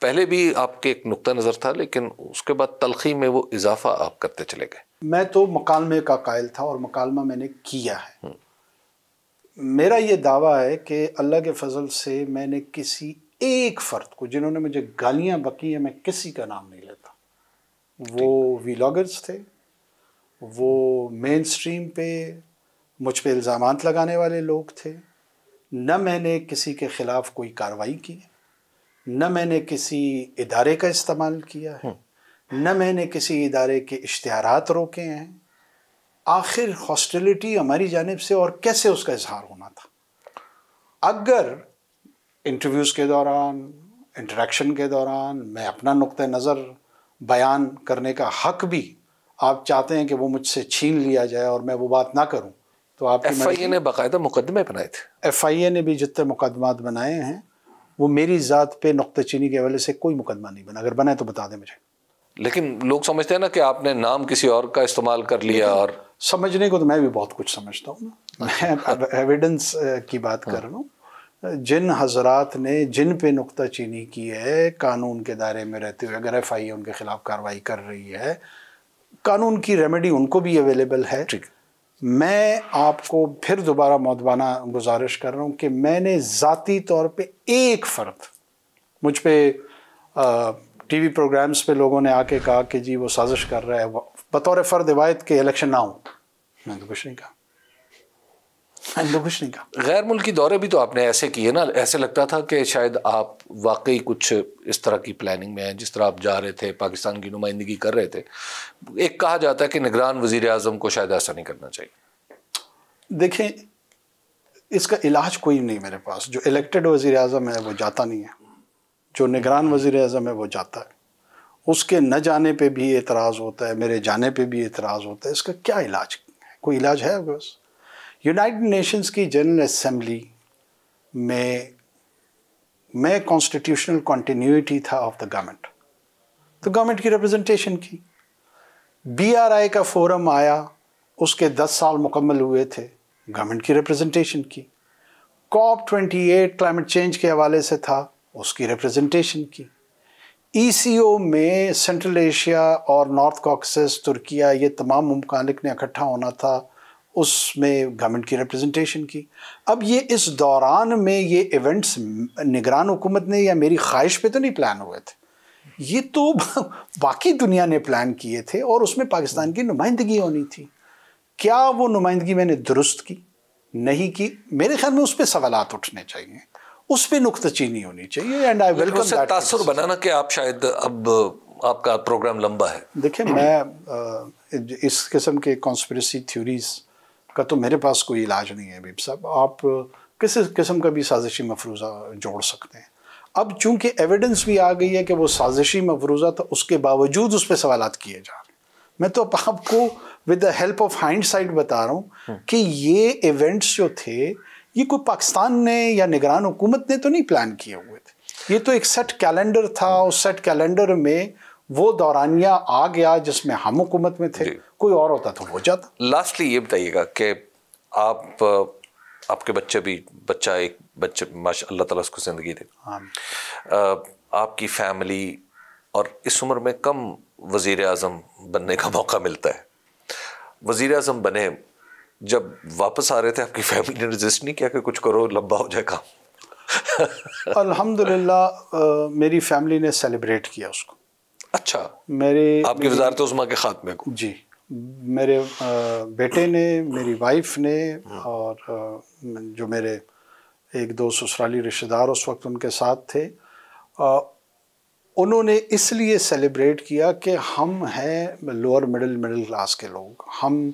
Speaker 1: पहले भी आपके एक नुक़ नज़र था लेकिन उसके बाद तलखी में वो इजाफा आप करते चले गए
Speaker 2: मैं तो मकालमे का कायल था और मकालमा मैंने किया है
Speaker 1: हम्म।
Speaker 2: मेरा ये दावा है कि अल्लाह के फजल से मैंने किसी एक फ़र्द को जिन्होंने मुझे गालियाँ बकी हैं मैं किसी का नाम नहीं लेता वो वीलागर्स थे वो मेन स्ट्रीम पे मुझ पर इल्ज़ाम लगाने वाले लोग थे न मैंने किसी के ख़िलाफ़ कोई कार्रवाई की न मैंने किसी इदारे का इस्तेमाल किया है न मैंने किसी इदारे के इश्तहार रोके हैं आखिर हॉस्टिलिटी हमारी जानब से और कैसे उसका इजहार होना था अगर इंटरव्यूज़ के दौरान इंटरेक्शन के दौरान मैं अपना नुक़ नज़र बयान करने का हक भी आप चाहते हैं कि वो मुझसे छीन लिया जाए और मैं वो बात ना करूं
Speaker 1: तो आप एफ आई ए ने बाकायदा मुकदमे बनाए थे
Speaker 2: एफ आई ए ने भी जितने मुकदमा बनाए हैं वो मेरी ज़ात पे चीनी के हवाले से कोई मुकदमा नहीं बना अगर बनाए तो बता दें मुझे
Speaker 1: लेकिन लोग समझते हैं ना कि आपने नाम किसी और का इस्तेमाल कर लिया और समझने को तो मैं भी बहुत
Speaker 2: कुछ समझता हूँ अच्छा। मैं एविडेंस की बात कर हाँ। रहा हूँ जिन हजरात ने जिन पे नुकता चीनी की है कानून के दायरे में रहते हुए अगर एफ आई ए उनके खिलाफ कार्रवाई कर रही है कानून की रेमेडी उनको भी अवेलेबल है ठीक मैं आपको फिर दोबारा मौतबाना गुजारिश कर रहा हूँ कि मैंने ज़ाती तौर पे एक फ़र्द मुझ पर टीवी प्रोग्राम्स पे लोगों ने आके कहा कि जी वो साजिश कर रहा है बतौर फ़र्द हिवायत के इलेक्शन ना हो मैंने तो कुछ नहीं कहा कुछ नहीं
Speaker 1: कहा गैर मुल्की दौरे भी तो आपने ऐसे किए ना ऐसे लगता था कि शायद आप वाकई कुछ इस तरह की प्लानिंग में हैं जिस तरह आप जा रहे थे पाकिस्तान की नुमाइंदगी कर रहे थे एक कहा जाता है कि निगरान वजीर अजम को शायद ऐसा नहीं करना चाहिए
Speaker 2: देखें इसका इलाज कोई नहीं मेरे पास जो इलेक्टेड वजीर अजम है वो जाता नहीं है जो निगरान वजीर अजम है वो जाता है उसके न जाने पर भी एतराज़ होता है मेरे जाने पर भी एतराज़ होता है इसका क्या इलाज कोई इलाज है बस यूनाइटेड नेशंस की जनरल असम्बली में मैं कॉन्स्टिट्यूशनल कॉन्टीन्यूटी था ऑफ द गवर्नमेंट तो गवर्नमेंट की रिप्रेजेंटेशन की बी का फोरम आया उसके 10 साल मुकम्मल हुए थे गवर्नमेंट की रिप्रेजेंटेशन की कॉप 28 क्लाइमेट चेंज के हवाले से था उसकी रिप्रेजेंटेशन की ई e में सेंट्रल एशिया और नॉर्थ कॉकसस तुर्किया ये तमाम ममालिक ने इकट्ठा होना था उसमें गवर्नमेंट की रिप्रेजेंटेशन की अब ये इस दौरान में ये इवेंट्स निगरान हुकूमत ने या मेरी ख्वाहिश पे तो नहीं प्लान हुए थे ये तो बाकी दुनिया ने प्लान किए थे और उसमें पाकिस्तान की नुमाइंदगी होनी थी क्या वो नुमाइंदगी मैंने दुरुस्त की नहीं की मेरे ख्याल में उस पर सवाल उठने चाहिए उस पर नुकतचीनी
Speaker 1: होनी चाहिए एंड आई वेलकम बनाना कि आप शायद अब आपका प्रोग्राम लंबा है
Speaker 2: देखिए मैं इस किस्म के कॉन्स्परेसी थ्योरीज़ का तो मेरे पास कोई इलाज नहीं है बीब साहब आप किसी किस्म का भी साजिशी मफरूज़ा जोड़ सकते हैं अब चूंकि एविडेंस भी आ गई है कि वो साजिशी मफरूज़ा था तो उसके बावजूद उस पर सवाल किए जा रहे हैं मैं तो आपको with the help of hindsight बता रहा हूँ हम्म। कि ये इवेंट्स जो थे ये कोई पाकिस्तान ने या निगरान हुकूमत ने तो नहीं प्लान किए हुए थे ये तो एक सेट कैलेंडर था उस सेट कैलेंडर में वो दौरानिया आ गया जिसमें हम हुकूमत में थे कोई और होता तो हो
Speaker 1: जाता लास्टली ये बताइएगा कि आप आपके बच्चे भी बच्चा एक बच्चे माशा अल्लाह ताला उसको ज़िंदगी दे आपकी फैमिली और इस उम्र में कम वज़ी अजम बनने का मौका मिलता है वज़ी अजम बने जब वापस आ रहे थे आपकी फैमिली ने रजिस्ट नहीं किया कि कुछ करो लंबा हो जाए काम
Speaker 2: अल्हम्दुलिल्लाह मेरी फैमिली ने सेलिब्रेट किया उसको अच्छा मेरे
Speaker 1: आपकी वजारत उस्मा के खात्मे को जी
Speaker 2: मेरे बेटे ने मेरी वाइफ ने हाँ। और जो मेरे एक दो ससुराली रिश्तेदार उस वक्त उनके साथ थे उन्होंने इसलिए सेलिब्रेट किया कि हम हैं लोअर मिडिल मिडिल क्लास के लोग हम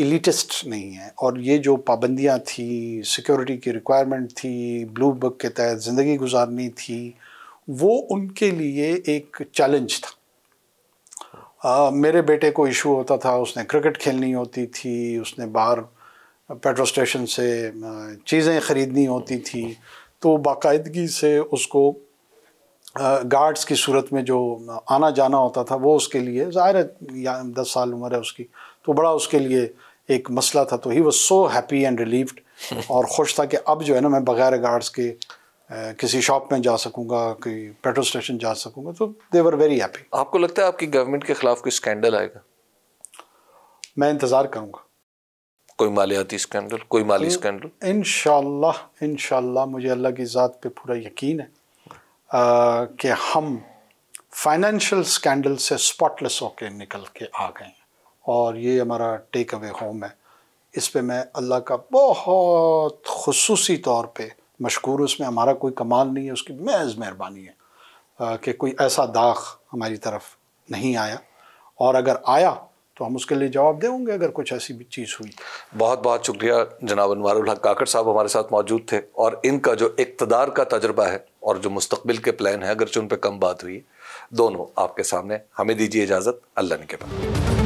Speaker 2: इलिटिस्ट नहीं हैं और ये जो पाबंदियाँ थी सिक्योरिटी की रिक्वायरमेंट थी ब्लू बुक के तहत ज़िंदगी गुजारनी थी वो उनके लिए एक चैलेंज था आ, मेरे बेटे को इशू होता था उसने क्रिकेट खेलनी होती थी उसने बाहर पेट्रोल स्टेशन से चीज़ें ख़रीदनी होती थी तो बाकायदगी से उसको गार्ड्स की सूरत में जो आना जाना होता था वो उसके लिए ज़ाहिर है दस साल उम्र है उसकी तो बड़ा उसके लिए एक मसला था तो he was so happy and relieved और खुश था कि अब जो है ना मैं बगैर गार्ड्स के किसी शॉप में जा सकूंगा कि पेट्रोल स्टेशन जा सकूंगा तो दे वर वेरी हैप्पी
Speaker 1: आपको लगता है आपकी गवर्नमेंट के खिलाफ कोई स्कैंडल आएगा
Speaker 2: मैं इंतज़ार करूंगा
Speaker 1: कोई मालियाती स्कैंडल कोई माली स्कैंडल
Speaker 2: इन इन मुझे अल्लाह की ज़ात पे पूरा यकीन है कि हम फाइनेंशियल स्कैंडल से स्पॉटलेस होकर निकल के आ गए और ये हमारा टेक अवे होम है इस पर मैं अल्लाह का बहुत खसूसी तौर पर मशहूर उसमें हमारा कोई कमाल नहीं है उसकी महज मेहरबानी है कि कोई ऐसा दाग हमारी तरफ नहीं आया और अगर आया तो हम उसके लिए जवाब देंगे अगर कुछ ऐसी भी चीज़ हुई
Speaker 1: बहुत बहुत शुक्रिया जनाब अनवर काकर काकड़ साहब हमारे साथ मौजूद थे और इनका जो इकतदार का तजर्बा है और जो मुस्तबिल के प्लान है अगरचे उन पर कम बात हुई दोनों आपके सामने हमें दीजिए इजाज़त अल्लाह ने के पास